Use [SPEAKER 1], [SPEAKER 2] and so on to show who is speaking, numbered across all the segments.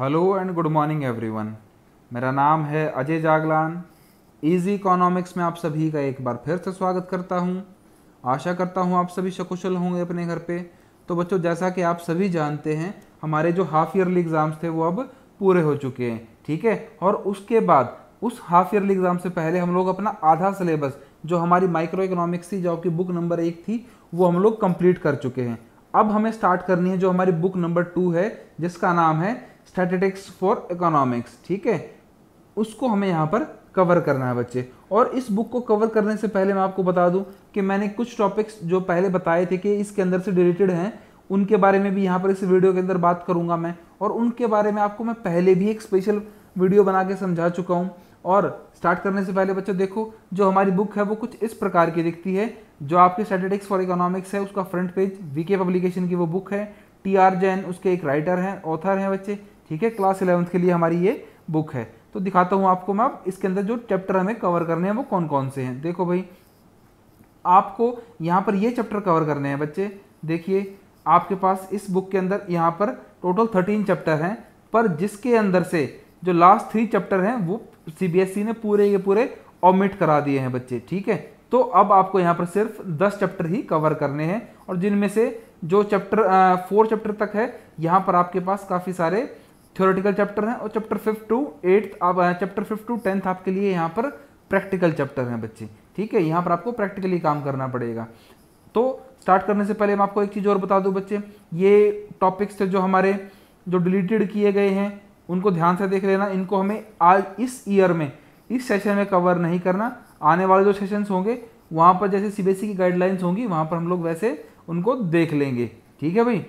[SPEAKER 1] hello and good morning everyone मेरा नाम है अजय जागलान इजी इकोनॉमिक्स में आप सभी का एक बार फिर से स्वागत करता हूं आशा करता हूं आप सभी सकुशल होंगे अपने घर पे तो बच्चों जैसा कि आप सभी जानते हैं हमारे जो हाफ ईयरली एग्ज़ाम्स थे वो अब पूरे हो चुके हैं ठीक है और उसके बाद उस हाफ ईयरली एग्ज़ाम से पहले हम लोग अपना आधा सिलेबस जो हमारी माइक्रो इकोनॉमिक्स थी जो की बुक नंबर एक थी वो हम लोग कंप्लीट कर चुके हैं अब हमें स्टार्ट करनी है जो हमारी बुक नंबर टू है जिसका नाम है स्टैटिटिक्स फॉर इकोनॉमिक्स ठीक है उसको हमें यहाँ पर कवर करना है बच्चे और इस बुक को कवर करने से पहले मैं आपको बता दूं कि मैंने कुछ टॉपिक्स जो पहले बताए थे कि इसके अंदर से रिलेटेड हैं उनके बारे में भी यहाँ पर इस वीडियो के अंदर बात करूँगा मैं और उनके बारे में आपको मैं पहले भी एक स्पेशल वीडियो बना के समझा चुका हूँ और स्टार्ट करने से पहले बच्चों देखो जो हमारी बुक है वो कुछ इस प्रकार की दिखती है जो आपकी स्टैटिटिक्स फॉर इकोनॉमिक्स है उसका फ्रंट पेज वीके पब्लिकेशन की वो बुक है टी आर जैन उसके एक राइटर हैं ऑथर हैं बच्चे ठीक है क्लास इलेवंथ के लिए हमारी ये बुक है तो दिखाता हूँ आपको मैं अब इसके अंदर जो चैप्टर हमें कवर करने हैं वो कौन कौन से हैं देखो भाई आपको यहाँ पर ये चैप्टर कवर करने हैं बच्चे देखिए आपके पास इस बुक के अंदर यहाँ पर टोटल थर्टीन चैप्टर हैं पर जिसके अंदर से जो लास्ट थ्री चैप्टर हैं वो सी e ने पूरे के पूरे ऑमिट करा दिए हैं बच्चे ठीक है तो अब आपको यहाँ पर सिर्फ दस चैप्टर ही कवर करने हैं और जिनमें से जो चैप्टर फोर चैप्टर तक है यहाँ पर आपके पास काफ़ी सारे थ्योरेटिकल चैप्टर हैं और चैप्टर फिफ्थ टू एट्थ आप चैप्टर फिफ्थ टू टेंथ आपके लिए यहाँ पर प्रैक्टिकल चैप्टर हैं बच्चे ठीक है यहाँ पर आपको प्रैक्टिकली काम करना पड़ेगा तो स्टार्ट करने से पहले मैं आपको एक चीज़ और बता दूँ बच्चे ये टॉपिक्स थे जो हमारे जो डिलीटेड किए गए हैं उनको ध्यान से देख लेना इनको हमें आज इस ईयर में इस सेशन में कवर नहीं करना आने वाले जो सेशंस होंगे वहाँ पर जैसे सी e की गाइडलाइंस होंगी वहाँ पर हम लोग वैसे उनको देख लेंगे ठीक है भाई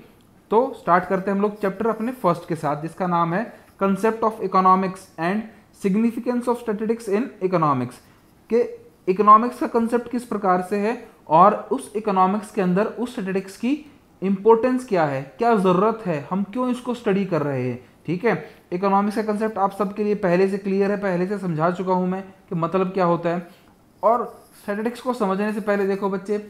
[SPEAKER 1] तो स्टार्ट करते हैं हम लोग चैप्टर अपने फर्स्ट के साथ जिसका नाम है concept of economics and significance of statistics in economics के इकोनॉमिक्स का कंसेप्ट किस प्रकार से है और उस इकोनॉमिक्स के अंदर उस स्टेटिक्स की इम्पोर्टेंस क्या है क्या ज़रूरत है हम क्यों इसको स्टडी कर रहे हैं ठीक है इकोनॉमिक्स का कंसेप्ट आप सबके लिए पहले से क्लियर है पहले से समझा चुका हूँ मैं कि मतलब क्या होता है और स्टेटिक्स को समझने से पहले देखो बच्चे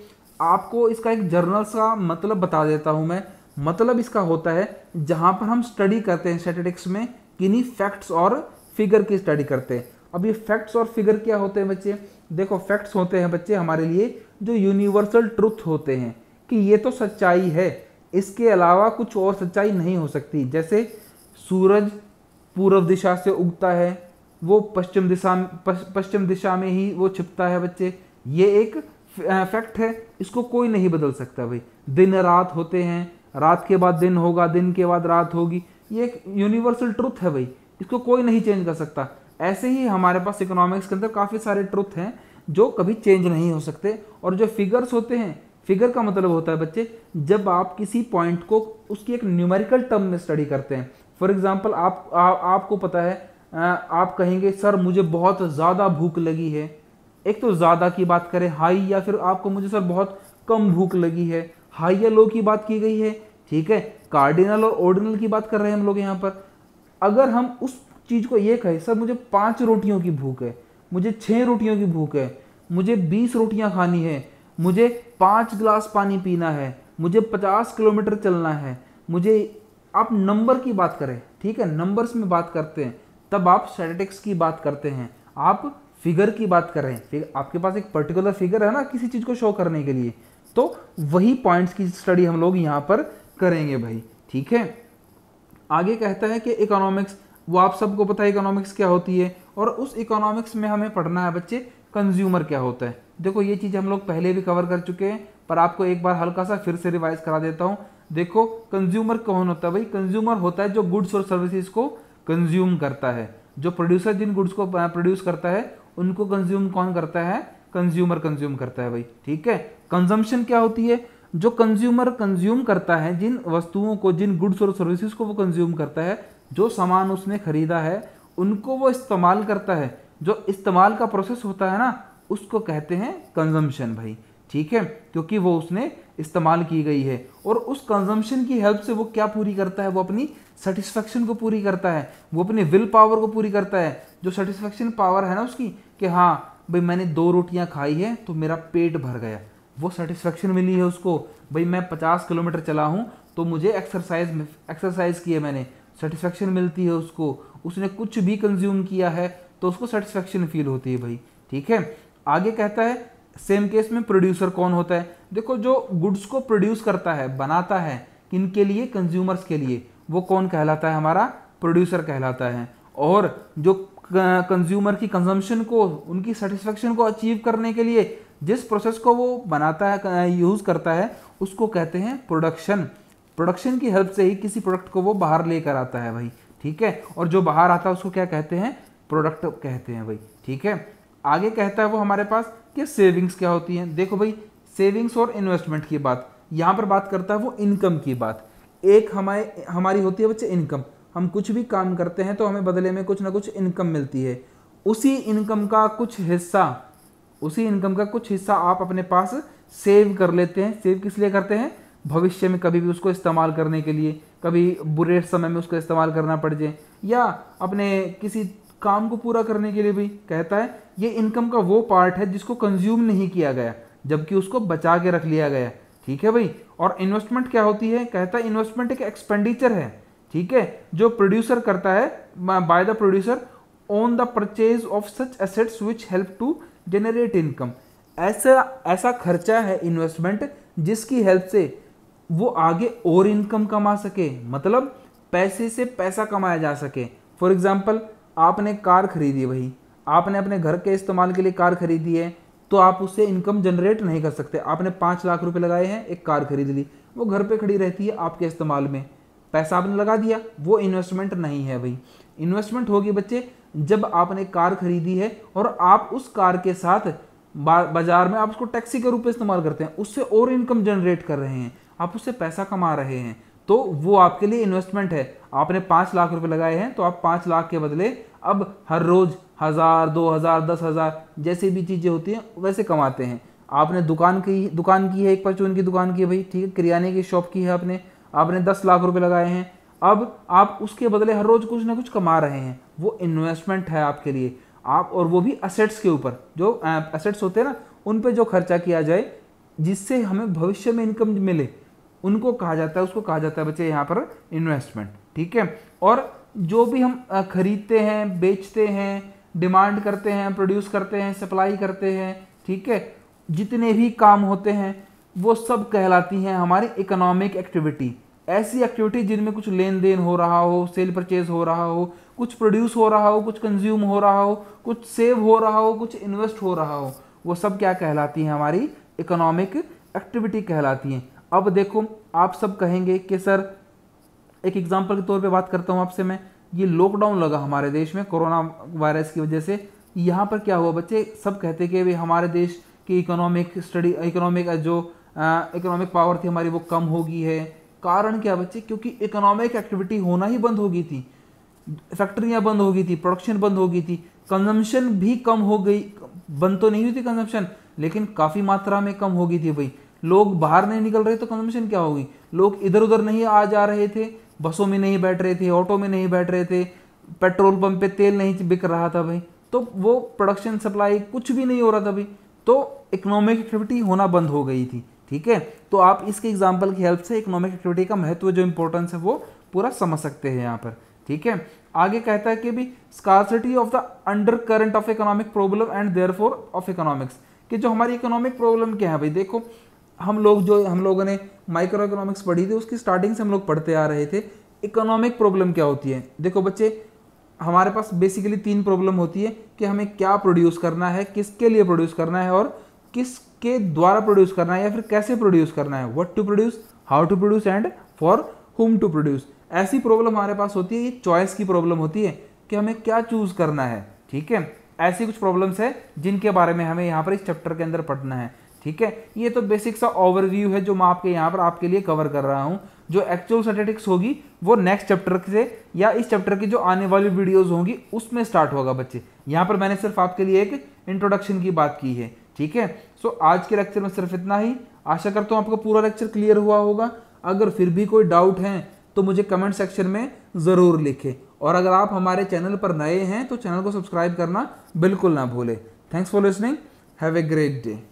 [SPEAKER 1] आपको इसका एक जर्नल सा मतलब बता देता हूँ मैं मतलब इसका होता है जहाँ पर हम स्टडी करते हैं स्टैटिस्टिक्स में किन्हीं फैक्ट्स और फिगर की स्टडी करते हैं अब ये फैक्ट्स और फिगर क्या होते हैं बच्चे देखो फैक्ट्स होते हैं बच्चे हमारे लिए जो यूनिवर्सल ट्रुथ होते हैं कि ये तो सच्चाई है इसके अलावा कुछ और सच्चाई नहीं हो सकती जैसे सूरज पूर्व दिशा से उगता है वो पश्चिम दिशा पश्चिम दिशा में ही वो छिपता है बच्चे ये एक फैक्ट है इसको कोई नहीं बदल सकता भाई दिन रात होते हैं रात के बाद दिन होगा दिन के बाद रात होगी ये एक यूनिवर्सल ट्रुथ है भाई इसको कोई नहीं चेंज कर सकता ऐसे ही हमारे पास इकोनॉमिक्स के अंदर काफ़ी सारे ट्रुथ हैं जो कभी चेंज नहीं हो सकते और जो फिगर्स होते हैं फिगर का मतलब होता है बच्चे जब आप किसी पॉइंट को उसकी एक न्यूमेरिकल टर्म में स्टडी करते हैं फॉर एग्जाम्पल आप आप आपको पता है आप कहेंगे सर मुझे बहुत ज़्यादा भूख लगी है एक तो ज़्यादा की बात करें हाई या फिर आपको मुझे सर बहुत कम भूख लगी है हाई या लो की बात की गई है ठीक है कार्डिनल और ऑर्डिनल की बात कर रहे हैं हम लोग यहाँ पर अगर हम उस चीज़ को ये कहें सर मुझे पांच रोटियों की भूख है मुझे छह रोटियों की भूख है मुझे बीस रोटियां खानी है मुझे पांच गिलास पानी पीना है मुझे पचास किलोमीटर चलना है मुझे आप नंबर की बात करें ठीक है नंबर्स में बात करते हैं तब आप स्टेटिक्स की बात करते हैं आप फिगर की बात कर रहे हैं फिर आपके पास एक पर्टिकुलर फिगर है ना किसी चीज़ को शो करने के लिए तो वही पॉइंट्स की स्टडी हम लोग यहाँ पर करेंगे भाई ठीक है आगे कहता है कि इकोनॉमिक्स वो आप सबको पता है इकोनॉमिक्स क्या होती है और उस इकोनॉमिक्स में हमें पढ़ना है बच्चे कंज्यूमर क्या होता है देखो ये चीज़ हम लोग पहले भी कवर कर चुके हैं पर आपको एक बार हल्का सा फिर से रिवाइज करा देता हूँ देखो कंज्यूमर कौन होता है भाई कंज्यूमर होता है जो गुड्स और सर्विसेज को कंज्यूम करता है जो प्रोड्यूसर जिन गुड्स को प्रोड्यूस करता है उनको कंज्यूम कौन करता है कंज्यूमर कंज्यूम करता है भाई ठीक है कंजम्पशन क्या होती है जो कंज्यूमर कंज्यूम करता है जिन वस्तुओं को जिन गुड्स और सर्विसेज को वो कंज्यूम करता है जो सामान उसने खरीदा है उनको वो इस्तेमाल करता है जो इस्तेमाल का प्रोसेस होता है ना उसको कहते हैं कंजम्पशन भाई ठीक है क्योंकि वो उसने इस्तेमाल की गई है और उस कंजम्पशन की हेल्प से वो क्या पूरी करता है वो अपनी सेटिस्फैक्शन को पूरी करता है वो अपने विल पावर को पूरी करता है जो सेटिस्फैक्शन पावर है ना उसकी कि हाँ भाई मैंने दो रोटियां खाई है तो मेरा पेट भर गया वो सेटिस्फेक्शन मिली है उसको भाई मैं पचास किलोमीटर चला हूँ तो मुझे एक्सरसाइज एक्सरसाइज की है मैंने सेटिस्फेक्शन मिलती है उसको उसने कुछ भी कंज्यूम किया है तो उसको सेटिस्फेक्शन फील होती है भाई ठीक है आगे कहता है सेम केस में प्रोड्यूसर कौन होता है देखो जो गुड्स को प्रोड्यूस करता है बनाता है किन के लिए कंज्यूमर्स के लिए वो कौन कहलाता है हमारा प्रोड्यूसर कहलाता है और जो कंज्यूमर की कंजम्पशन को उनकी सेटिस्फेक्शन को अचीव करने के लिए जिस प्रोसेस को वो बनाता है यूज़ करता है उसको कहते हैं प्रोडक्शन प्रोडक्शन की हेल्प से ही किसी प्रोडक्ट को वो बाहर लेकर आता है भाई ठीक है और जो बाहर आता है उसको क्या कहते हैं प्रोडक्ट कहते हैं भाई ठीक है आगे कहता है वो हमारे पास कि सेविंग्स क्या होती हैं देखो भाई सेविंग्स और इन्वेस्टमेंट की बात यहाँ पर बात करता है वो इनकम की बात एक हमारे हमारी होती है बच्चे इनकम हम कुछ भी काम करते हैं तो हमें बदले में कुछ ना कुछ इनकम मिलती है उसी इनकम का कुछ हिस्सा उसी इनकम का कुछ हिस्सा आप अपने पास सेव कर लेते हैं सेव किस लिए करते हैं भविष्य में कभी भी उसको इस्तेमाल करने के लिए कभी बुरे समय में उसको इस्तेमाल करना पड़ जाए या अपने किसी काम को पूरा करने के लिए भी कहता है ये इनकम का वो पार्ट है जिसको कंज्यूम नहीं किया गया जबकि उसको बचा के रख लिया गया ठीक है भाई और इन्वेस्टमेंट क्या होती है कहता है इन्वेस्टमेंट एक एक्सपेंडिचर है ठीक है जो प्रोड्यूसर करता है by the producer on the purchase of such assets which help to generate income ऐसा ऐसा खर्चा है इन्वेस्टमेंट जिसकी हेल्प से वो आगे और इनकम कमा सके मतलब पैसे से पैसा कमाया जा सके फॉर एग्ज़ाम्पल आपने कार खरीदी वही आपने अपने घर के इस्तेमाल के लिए कार खरीदी है तो आप उससे इनकम जनरेट नहीं कर सकते आपने पाँच लाख रुपए लगाए हैं एक कार खरीद ली वो घर पे खड़ी रहती है आपके इस्तेमाल में पैसा आपने लगा दिया वो इन्वेस्टमेंट नहीं है भाई इन्वेस्टमेंट होगी बच्चे जब आपने कार खरीदी है और आप उस कार के साथ बाजार में आप उसको टैक्सी के रूप में इस्तेमाल करते हैं उससे और इनकम जनरेट कर रहे हैं आप उससे पैसा कमा रहे हैं तो वो आपके लिए इन्वेस्टमेंट है आपने पाँच लाख रुपए लगाए हैं तो आप पाँच लाख के बदले अब हर रोज़ हज़ार दो हज़ार दस हज़ार जैसी भी चीज़ें होती हैं वैसे कमाते हैं आपने दुकान की दुकान की है एक परचून की दुकान की है भाई ठीक है किरियाने की शॉप की है आपने आपने दस लाख रुपए लगाए हैं अब आप उसके बदले हर रोज कुछ ना कुछ कमा रहे हैं वो इन्वेस्टमेंट है आपके लिए आप और वो भी असेट्स के ऊपर जो असेट्स होते हैं ना उन पर जो खर्चा किया जाए जिससे हमें भविष्य में इनकम मिले उनको कहा जाता है उसको कहा जाता है बच्चे यहाँ पर इन्वेस्टमेंट ठीक है और जो भी हम खरीदते हैं बेचते हैं डिमांड करते हैं प्रोड्यूस करते हैं सप्लाई करते हैं ठीक है जितने भी काम होते हैं वो सब कहलाती हैं हमारी इकोनॉमिक एक्टिविटी ऐसी एक्टिविटी जिनमें कुछ लेन देन हो रहा हो सेल परचेज हो रहा हो कुछ प्रोड्यूस हो रहा हो कुछ कंज्यूम हो रहा हो कुछ सेव हो रहा हो कुछ इन्वेस्ट हो रहा हो वो सब क्या कहलाती हैं हमारी इकोनॉमिक एक्टिविटी कहलाती हैं अब देखो आप सब कहेंगे कि सर एक एग्जाम्पल के तौर पर बात करता हूँ आपसे मैं ये लॉकडाउन लगा हमारे देश में कोरोना वायरस की वजह से यहाँ पर क्या हुआ बच्चे सब कहते कि भाई हमारे देश की इकोनॉमिक स्टडी इकोनॉमिक जो इकोनॉमिक पावर थी हमारी वो कम हो गई है कारण क्या बच्चे क्योंकि इकोनॉमिक एक्टिविटी होना ही बंद हो गई थी फैक्ट्रियाँ बंद हो गई थी प्रोडक्शन बंद हो गई थी कंजम्पशन भी कम हो गई बंद तो नहीं हुई थी कंजम्पशन लेकिन काफ़ी मात्रा में कम हो गई थी भाई लोग बाहर नहीं निकल रहे तो कंजम्पशन क्या होगी लोग इधर उधर नहीं आ जा रहे थे बसों में नहीं बैठ रहे थे ऑटो में नहीं बैठ रहे थे पेट्रोल पंप पे तेल नहीं बिक रहा था भाई तो वो प्रोडक्शन सप्लाई कुछ भी नहीं हो रहा था भाई तो इकोनॉमिक एक्टिविटी होना बंद हो गई थी ठीक है तो आप इसके एग्जाम्पल की हेल्प से इकोनॉमिक एक्टिविटी का महत्व जो इंपॉर्टेंस है वो पूरा समझ सकते हैं यहाँ पर ठीक है आगे कहता है कि भी scarcity of the undercurrent of economic problem and there of economics कि जो हमारी इकोनॉमिक प्रॉब्लम क्या है भाई देखो हम लोग जो हम लोगों ने माइक्रो इकोनॉमिक्स पढ़ी थी उसकी स्टार्टिंग से हम लोग पढ़ते आ रहे थे इकोनॉमिक प्रॉब्लम क्या होती है देखो बच्चे हमारे पास बेसिकली तीन प्रॉब्लम होती है कि हमें क्या प्रोड्यूस करना है किसके लिए प्रोड्यूस करना है और किसके द्वारा प्रोड्यूस करना है या फिर कैसे प्रोड्यूस करना है what to produce how to produce and for whom to produce ऐसी प्रॉब्लम हमारे पास होती है ये चॉइस की प्रॉब्लम होती है कि हमें क्या चूज करना है ठीक है ऐसी कुछ प्रॉब्लम्स है जिनके बारे में हमें यहाँ पर इस चैप्टर के अंदर पढ़ना है ठीक है ये तो बेसिक सा ओवरव्यू है जो मैं आपके यहाँ पर आपके लिए कवर कर रहा हूँ जो एक्चुअल स्टेटिक्स होगी वो नेक्स्ट चैप्टर से या इस चैप्टर की जो आने वाली वीडियोज होंगी उसमें स्टार्ट होगा बच्चे यहाँ पर मैंने सिर्फ आपके लिए एक इंट्रोडक्शन की बात की है ठीक है सो आज के लेक्चर में सिर्फ इतना ही आशा करता हूँ आपको पूरा लेक्चर क्लियर हुआ होगा अगर फिर भी कोई डाउट है तो मुझे कमेंट सेक्शन में ज़रूर लिखें और अगर आप हमारे चैनल पर नए हैं तो चैनल को सब्सक्राइब करना बिल्कुल ना भूलें thanks for listening have a great day